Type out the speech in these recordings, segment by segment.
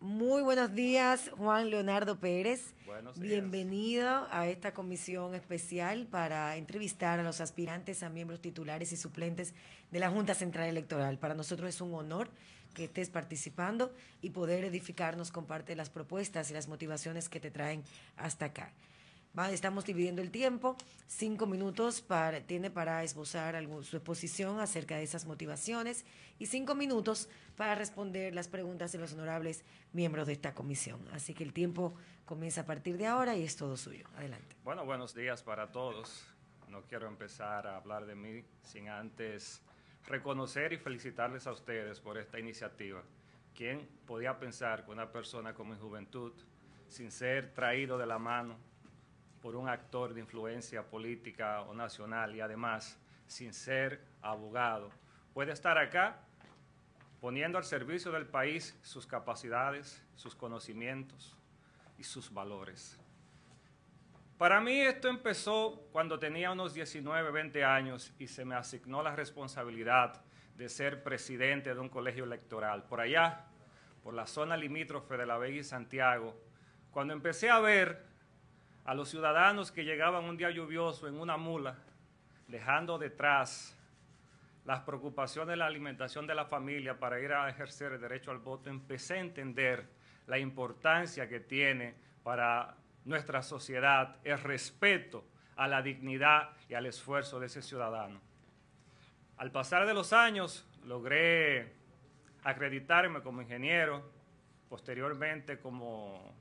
Muy buenos días, Juan Leonardo Pérez. Bienvenido a esta comisión especial para entrevistar a los aspirantes a miembros titulares y suplentes de la Junta Central Electoral. Para nosotros es un honor que estés participando y poder edificarnos con parte de las propuestas y las motivaciones que te traen hasta acá estamos dividiendo el tiempo. Cinco minutos para, tiene para esbozar su exposición acerca de esas motivaciones y cinco minutos para responder las preguntas de los honorables miembros de esta comisión. Así que el tiempo comienza a partir de ahora y es todo suyo. Adelante. Bueno, buenos días para todos. No quiero empezar a hablar de mí sin antes reconocer y felicitarles a ustedes por esta iniciativa. ¿Quién podía pensar que una persona como mi juventud, sin ser traído de la mano por un actor de influencia política o nacional y además sin ser abogado, puede estar acá poniendo al servicio del país sus capacidades, sus conocimientos y sus valores. Para mí esto empezó cuando tenía unos 19, 20 años y se me asignó la responsabilidad de ser presidente de un colegio electoral. Por allá, por la zona limítrofe de La Vega y Santiago, cuando empecé a ver a los ciudadanos que llegaban un día lluvioso en una mula, dejando detrás las preocupaciones de la alimentación de la familia para ir a ejercer el derecho al voto, empecé a entender la importancia que tiene para nuestra sociedad el respeto a la dignidad y al esfuerzo de ese ciudadano. Al pasar de los años, logré acreditarme como ingeniero, posteriormente como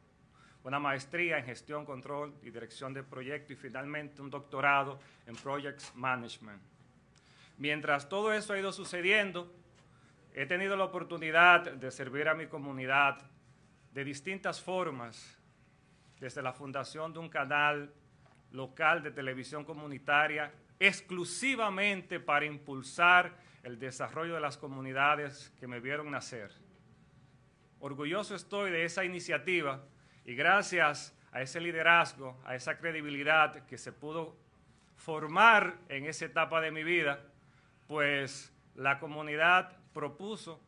una maestría en gestión, control y dirección de proyectos y finalmente un doctorado en project Management. Mientras todo eso ha ido sucediendo, he tenido la oportunidad de servir a mi comunidad de distintas formas, desde la fundación de un canal local de televisión comunitaria exclusivamente para impulsar el desarrollo de las comunidades que me vieron nacer. Orgulloso estoy de esa iniciativa y gracias a ese liderazgo, a esa credibilidad que se pudo formar en esa etapa de mi vida, pues la comunidad propuso,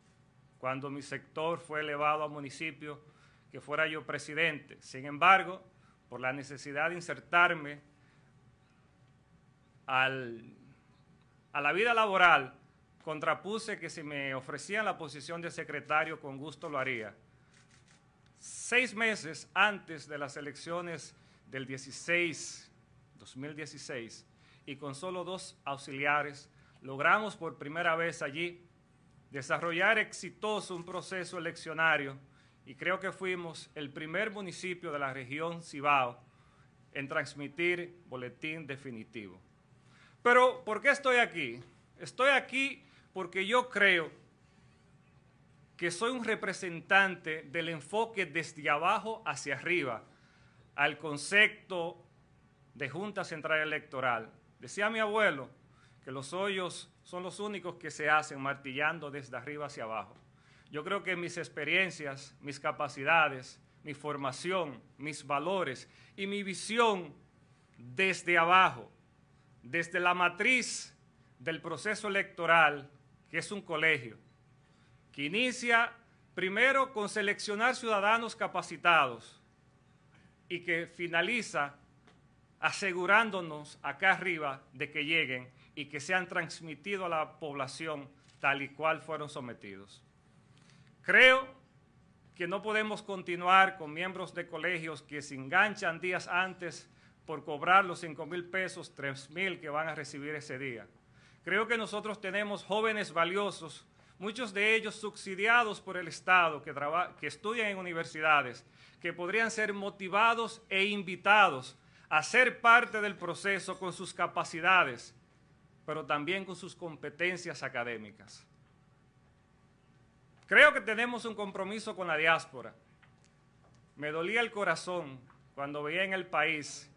cuando mi sector fue elevado a municipio, que fuera yo presidente. Sin embargo, por la necesidad de insertarme a la vida laboral, contrapuse que si me ofrecían la posición de secretario, con gusto lo haría seis meses antes de las elecciones del 16, 2016, y con solo dos auxiliares, logramos por primera vez allí desarrollar exitoso un proceso eleccionario y creo que fuimos el primer municipio de la región Cibao en transmitir boletín definitivo. Pero, ¿por qué estoy aquí? Estoy aquí porque yo creo que soy un representante del enfoque desde abajo hacia arriba al concepto de Junta Central Electoral. Decía mi abuelo que los hoyos son los únicos que se hacen martillando desde arriba hacia abajo. Yo creo que mis experiencias, mis capacidades, mi formación, mis valores y mi visión desde abajo, desde la matriz del proceso electoral, que es un colegio, que inicia primero con seleccionar ciudadanos capacitados y que finaliza asegurándonos acá arriba de que lleguen y que sean transmitidos a la población tal y cual fueron sometidos. Creo que no podemos continuar con miembros de colegios que se enganchan días antes por cobrar los 5 mil pesos, 3 mil que van a recibir ese día. Creo que nosotros tenemos jóvenes valiosos muchos de ellos subsidiados por el Estado, que, estudian en universidades, que podrían ser motivados e invitados a ser parte del proceso con sus capacidades, pero también con sus competencias académicas. Creo que tenemos un compromiso con la diáspora. Me dolía el corazón cuando veía en el país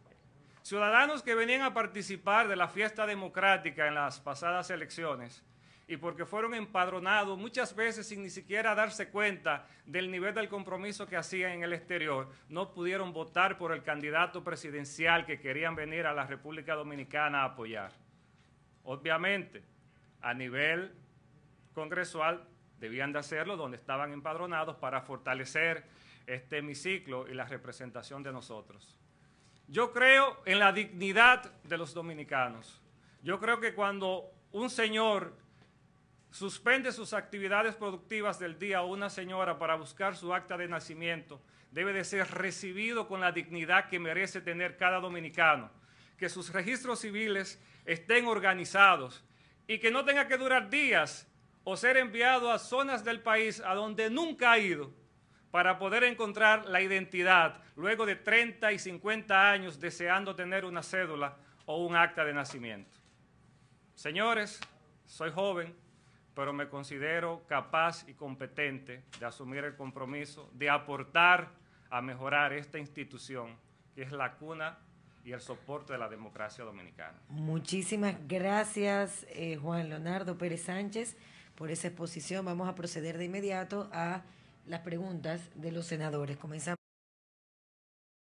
ciudadanos que venían a participar de la fiesta democrática en las pasadas elecciones, y porque fueron empadronados muchas veces sin ni siquiera darse cuenta del nivel del compromiso que hacían en el exterior, no pudieron votar por el candidato presidencial que querían venir a la República Dominicana a apoyar. Obviamente, a nivel congresual debían de hacerlo donde estaban empadronados para fortalecer este hemiciclo y la representación de nosotros. Yo creo en la dignidad de los dominicanos. Yo creo que cuando un señor Suspende sus actividades productivas del día una señora para buscar su acta de nacimiento. Debe de ser recibido con la dignidad que merece tener cada dominicano. Que sus registros civiles estén organizados y que no tenga que durar días o ser enviado a zonas del país a donde nunca ha ido para poder encontrar la identidad luego de 30 y 50 años deseando tener una cédula o un acta de nacimiento. Señores, soy joven, pero me considero capaz y competente de asumir el compromiso de aportar a mejorar esta institución que es la cuna y el soporte de la democracia dominicana. Muchísimas gracias, eh, Juan Leonardo Pérez Sánchez, por esa exposición. Vamos a proceder de inmediato a las preguntas de los senadores. Comenzamos.